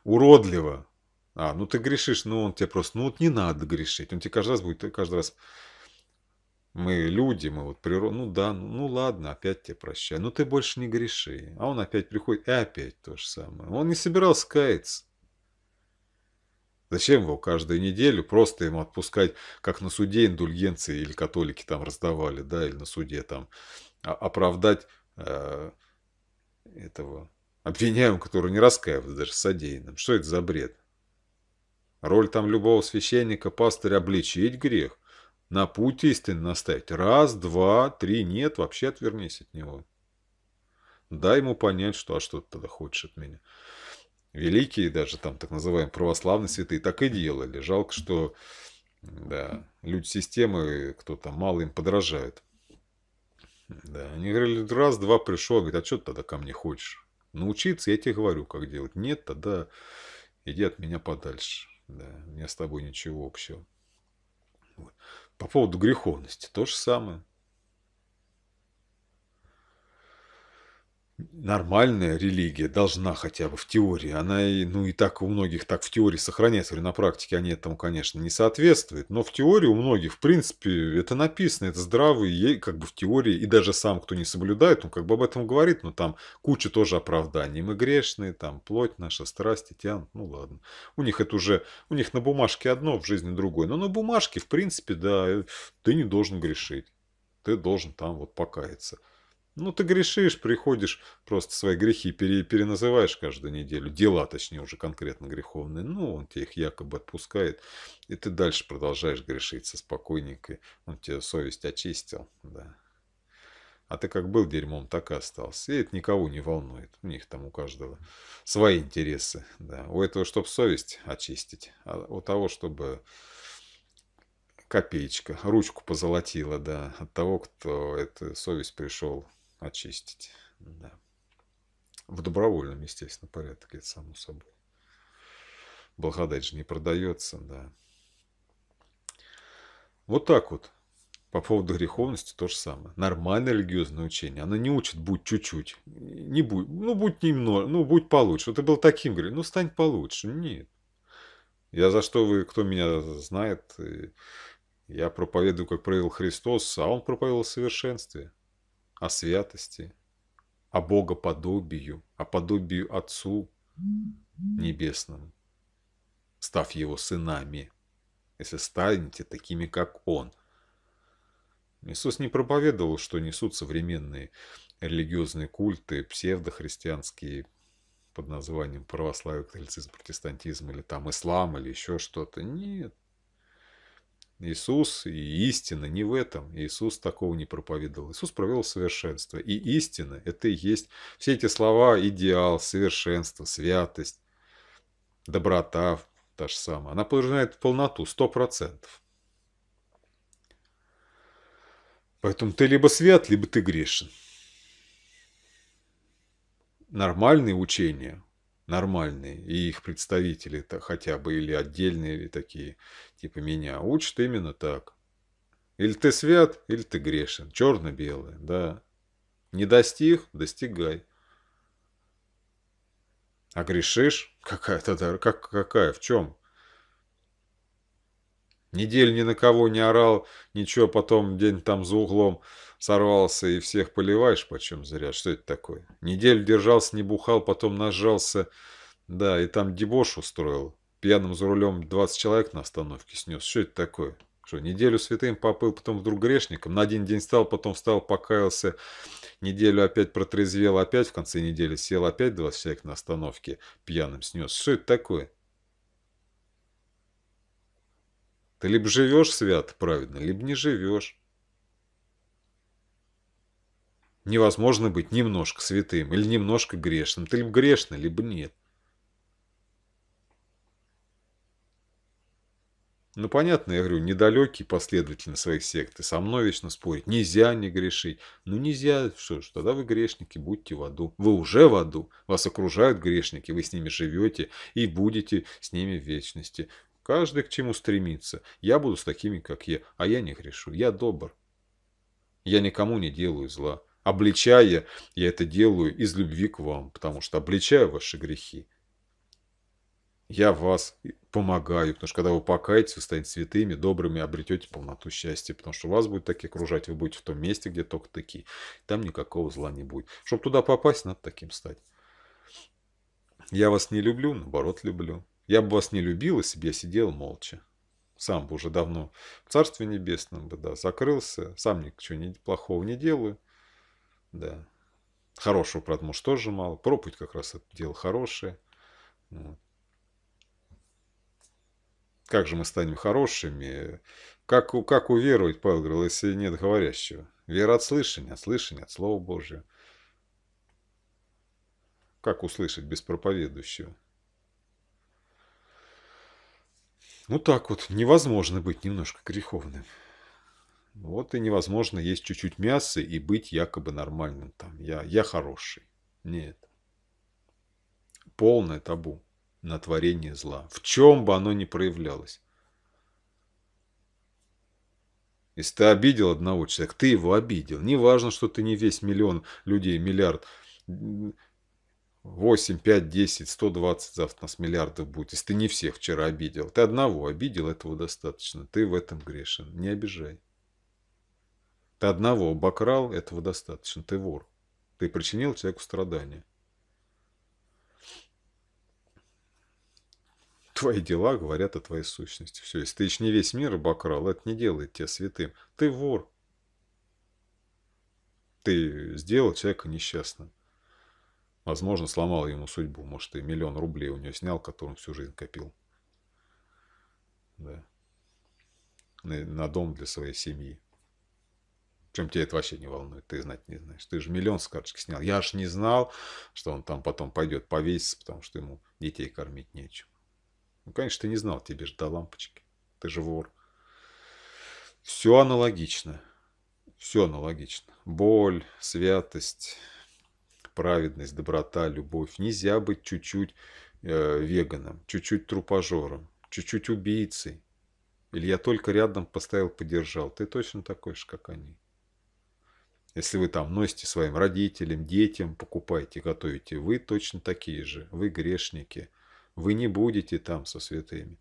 S1: уродливо. А, ну ты грешишь, ну он тебе просто, ну вот не надо грешить. Он тебе каждый раз будет, каждый раз мы люди, мы вот природа, ну да, ну, ну ладно, опять тебе прощаю, ну ты больше не греши. А он опять приходит, и опять то же самое. Он не собирался каяться. Зачем его каждую неделю просто им отпускать, как на суде индульгенции или католики там раздавали, да, или на суде там а, оправдать э, этого обвиняемого, который не раскаивается даже содеянным. Что это за бред? Роль там любого священника, пастыря обличить грех, на путь истины наставить. Раз, два, три, нет, вообще отвернись от него. Дай ему понять, что, а что ты тогда хочешь от меня великие, даже там так называемые православные святые, так и делали. Жалко, что да, люди системы, кто там мало им подражает. Да, они говорили, раз, два пришел, говорит, а что ты тогда ко мне хочешь? Научиться, я тебе говорю, как делать. Нет, тогда иди от меня подальше. Да, у меня с тобой ничего общего. Вот. По поводу греховности, то же самое. нормальная религия должна хотя бы в теории, она и, ну и так у многих так в теории сохраняется, говорю, на практике они этому, конечно, не соответствуют, но в теории у многих, в принципе, это написано, это здравые, как бы в теории, и даже сам, кто не соблюдает, он как бы об этом говорит, но там куча тоже оправданий, мы грешные, там плоть наша, страсти тянут, ну ладно, у них это уже, у них на бумажке одно, в жизни другое, но на бумажке, в принципе, да, ты не должен грешить, ты должен там вот покаяться. Ну, ты грешишь, приходишь, просто свои грехи пере переназываешь каждую неделю. Дела, точнее, уже конкретно греховные. Ну, он тебе их якобы отпускает. И ты дальше продолжаешь грешить со спокойненькой. Он тебе совесть очистил, да. А ты как был дерьмом, так и остался. И это никого не волнует. У них там у каждого свои интересы. Да. У этого, чтобы совесть очистить, а у того, чтобы копеечка, ручку позолотила, да, от того, кто эту совесть пришел очистить. Да. В добровольном, естественно, порядке, само собой. Благодать же не продается, да. Вот так вот. По поводу греховности то же самое. Нормальное религиозное учение. Оно не учит будь чуть-чуть. Не будь, ну будь немного, ну будь получше. Вот ты был таким, говорит, ну стань получше. Нет. Я за что вы, кто меня знает, э, я проповедую, как провел Христос, а он проповедовал в совершенстве о святости, о богоподобию, о подобию Отцу Небесному, став Его сынами, если станете такими, как Он. Иисус не проповедовал, что несут современные религиозные культы, псевдохристианские под названием православие, католицизм, протестантизм или там ислам или еще что-то. Нет, Иисус и истина не в этом. Иисус такого не проповедовал. Иисус провел совершенство. И истина – это и есть все эти слова идеал, совершенство, святость, доброта, та же самая. Она пожинает полноту, сто Поэтому ты либо свят, либо ты грешен. Нормальные учения нормальные, и их представители-то хотя бы, или отдельные, или такие, типа меня, учат именно так. Или ты свят, или ты грешен, черно-белое, да. Не достиг, достигай. А грешишь? Какая-то, как, какая, в чем? Неделю ни на кого не орал, ничего, потом день там за углом Сорвался и всех поливаешь почем зря. Что это такое? Неделю держался, не бухал, потом нажался. Да, и там дебош устроил. Пьяным за рулем 20 человек на остановке снес. Что это такое? Что, неделю святым попыл, потом вдруг грешником, на один день стал, потом встал, покаялся, неделю опять протрезвел, опять в конце недели сел, опять 20 человек на остановке пьяным снес. Что это такое? Ты либо живешь свято праведно, либо не живешь. Невозможно быть немножко святым или немножко грешным. Ты либо грешный, либо нет. Ну, понятно, я говорю, недалекий последовательно своих секты со мной вечно спорить. Нельзя не грешить. Ну, нельзя, что ж, тогда вы грешники, будьте в аду. Вы уже в аду, вас окружают грешники, вы с ними живете и будете с ними в вечности. Каждый к чему стремится. Я буду с такими, как я, а я не грешу, я добр. Я никому не делаю зла обличая, я это делаю из любви к вам, потому что обличаю ваши грехи. Я вас помогаю, потому что когда вы покаетесь, вы станете святыми, добрыми, обретете полноту счастья, потому что вас будет такие окружать, вы будете в том месте, где только такие. Там никакого зла не будет. Чтобы туда попасть, надо таким стать. Я вас не люблю, наоборот, люблю. Я бы вас не любил, если бы я сидел молча. Сам бы уже давно в Царстве Небесном бы, да, закрылся, сам ничего плохого не делаю. Да. Хорошего, правда, муж тоже мало. Проповедь как раз это дело хорошее. Как же мы станем хорошими? Как, как уверовать, Павел говорил, если нет говорящего? Вера от слышания, от слышания, от Слова Божьего. Как услышать без проповедующего? Ну так вот, невозможно быть немножко греховным. Вот и невозможно есть чуть-чуть мяса и быть якобы нормальным там. Я, я хороший. Нет. Полное табу
S2: на творение зла. В
S1: чем бы оно ни проявлялось. Если ты обидел одного человека, ты его обидел. Не важно, что ты не весь миллион людей, миллиард. 8, 5, 10, 120 завтра нас миллиардов будет. Если ты не всех вчера обидел, ты одного обидел, этого достаточно. Ты в этом грешен. Не обижай. Ты одного обокрал, этого достаточно. Ты вор. Ты причинил человеку страдания. Твои дела говорят о твоей сущности. Все, если ты еще не весь мир обокрал, это не делает тебя святым. Ты вор. Ты сделал человека несчастным. Возможно, сломал ему судьбу. Может, ты миллион рублей у него снял, который он всю жизнь копил. Да. На, на дом для своей семьи. Причем тебя это вообще не волнует, ты знать не знаешь. Ты же миллион с карточки снял. Я аж не знал, что он там потом пойдет повеситься, потому что ему детей кормить нечем. Ну, конечно, ты не знал, тебе же до лампочки. Ты же вор. Все аналогично. Все аналогично. Боль, святость, праведность, доброта, любовь. Нельзя быть чуть-чуть э, веганом, чуть-чуть трупожором, чуть-чуть убийцей. Или я только рядом поставил, поддержал. Ты точно такой же, как они. Если вы там носите своим родителям, детям, покупаете, готовите, вы точно такие же. Вы грешники. Вы не будете там со святыми.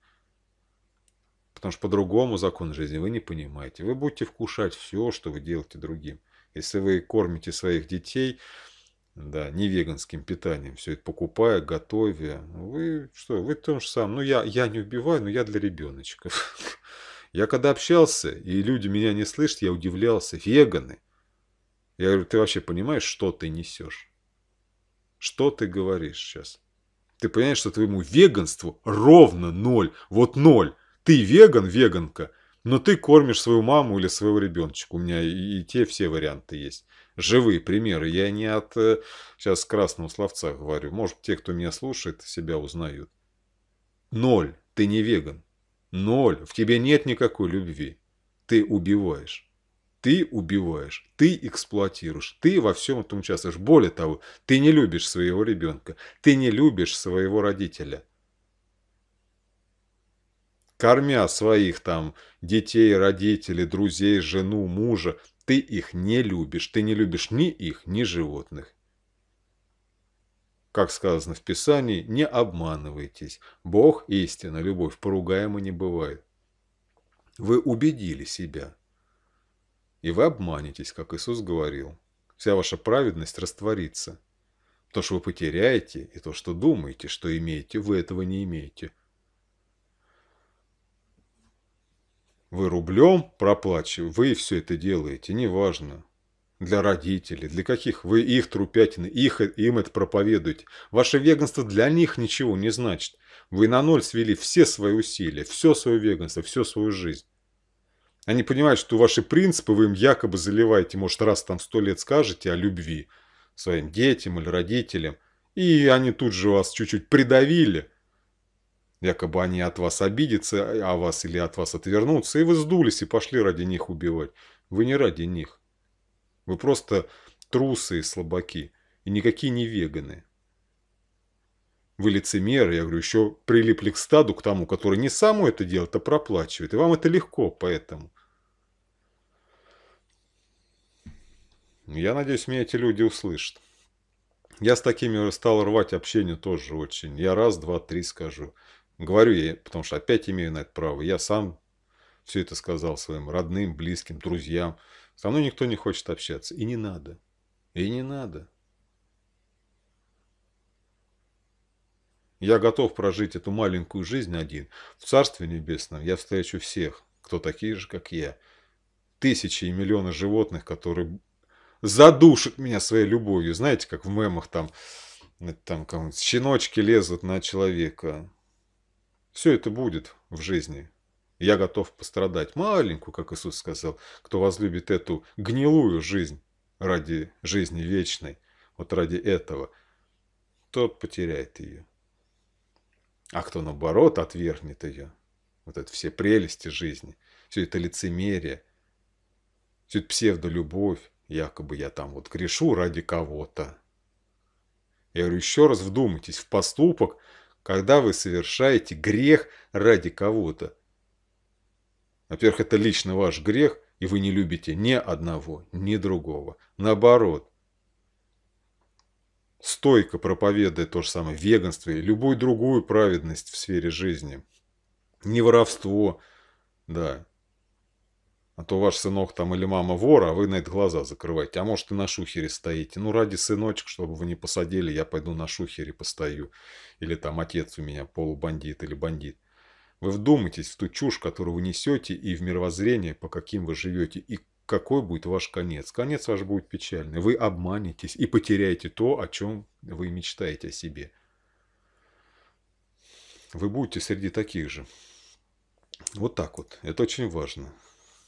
S1: Потому что по-другому закон жизни вы не понимаете. Вы будете вкушать все, что вы делаете другим. Если вы кормите своих детей да, не веганским питанием, все это покупая, готовя, вы что, вы то же самое. Ну, я, я не убиваю, но я для ребеночка. Я когда общался, и люди меня не слышат, я удивлялся. Веганы – я говорю, ты вообще понимаешь, что ты несешь? Что ты говоришь сейчас? Ты понимаешь, что твоему веганству ровно ноль. Вот ноль. Ты веган, веганка, но ты кормишь свою маму или своего ребеночка. У меня и, и те все варианты есть. Живые примеры. Я не от сейчас э, красного словца говорю. Может, те, кто меня слушает, себя узнают. Ноль. Ты не веган. Ноль. В тебе нет никакой любви. Ты убиваешь. Ты убиваешь, ты эксплуатируешь, ты во всем этом участвуешь. Более того, ты не любишь своего ребенка, ты не любишь своего родителя. Кормя своих там детей, родителей, друзей, жену, мужа, ты их не любишь. Ты не любишь ни их, ни животных как сказано в Писании, не обманывайтесь. Бог – истина, любовь, поругаема не бывает. Вы убедили себя и вы обманетесь, как Иисус говорил. Вся ваша праведность растворится. То, что вы потеряете, и то, что думаете, что имеете, вы этого не имеете. Вы рублем проплачиваете, вы все это делаете, неважно. Для родителей, для каких вы их трупятины, их, им это проповедуете. Ваше веганство для них ничего не значит. Вы на ноль свели все свои усилия, все свое веганство, всю свою жизнь. Они понимают, что ваши принципы вы им якобы заливаете, может, раз там сто лет скажете о любви своим детям или родителям, и они тут же вас чуть-чуть придавили, якобы они от вас обидятся, а вас или от вас отвернутся, и вы сдулись и пошли ради них убивать. Вы не ради них. Вы просто трусы и слабаки, и никакие не веганы. Вы лицемеры, я говорю, еще прилипли к стаду, к тому, который не само это делает, а проплачивает. И вам это легко, поэтому. Я надеюсь, меня эти люди услышат. Я с такими стал рвать общение тоже очень. Я раз, два, три скажу. Говорю ей, потому что опять имею на это право. Я сам все это сказал своим родным, близким, друзьям. Со мной никто не хочет общаться. И не надо. И не надо. Я готов прожить эту маленькую жизнь один. В Царстве Небесном я встречу всех, кто такие же, как я. Тысячи и миллионы животных, которые задушит меня своей любовью. Знаете, как в мемах там, там щеночки лезут на человека. Все это будет в жизни. Я готов пострадать маленькую, как Иисус сказал, кто возлюбит эту гнилую жизнь ради жизни вечной, вот ради этого, тот потеряет ее. А кто, наоборот, отвергнет ее, вот это все прелести жизни, все это лицемерие, все это псевдолюбовь, Якобы я там вот грешу ради кого-то. Я говорю, еще раз вдумайтесь в поступок, когда вы совершаете грех ради кого-то. Во-первых, это лично ваш грех, и вы не любите ни одного, ни другого. Наоборот, стойко проповедуя то же самое веганство и любую другую праведность в сфере жизни. Не воровство, да, а то ваш сынок там или мама вора, а вы на это глаза закрываете. А может и на шухере стоите. Ну, ради сыночек, чтобы вы не посадили, я пойду на шухере постою. Или там отец у меня полубандит или бандит. Вы вдумайтесь в ту чушь, которую вы несете, и в мировоззрение, по каким вы живете, и какой будет ваш конец. Конец ваш будет печальный. Вы обманетесь и потеряете то, о чем вы мечтаете о себе. Вы будете среди таких же. Вот так вот. Это очень важно.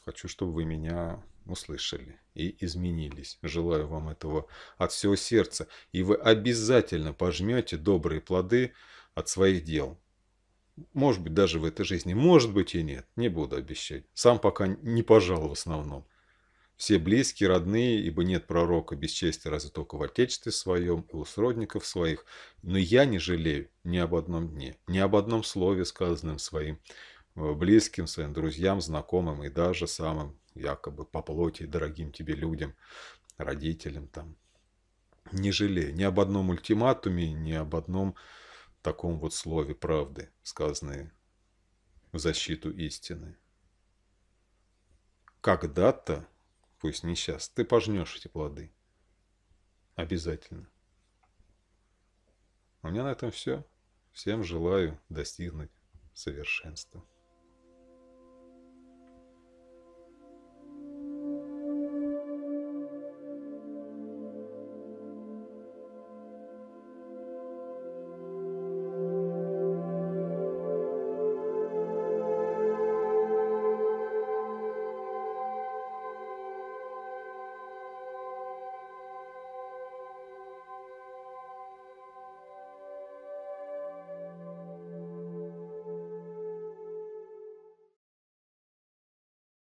S1: Хочу, чтобы вы меня услышали и изменились. Желаю вам этого от всего сердца. И вы обязательно пожмете добрые плоды от своих дел. Может быть, даже в этой жизни. Может быть и нет. Не буду обещать. Сам пока не пожал в основном. Все близкие, родные, ибо нет пророка без чести, разве только в отечестве своем и у сродников своих. Но я не жалею ни об одном дне, ни об одном слове, сказанном своим Э, близким своим друзьям, знакомым и даже самым якобы по плоти дорогим тебе людям, родителям там. Не жалей ни об одном ультиматуме, ни об одном таком вот слове правды, сказанной в защиту истины. Когда-то, пусть не сейчас, ты пожнешь эти плоды. Обязательно. У меня на этом все. Всем желаю достигнуть совершенства.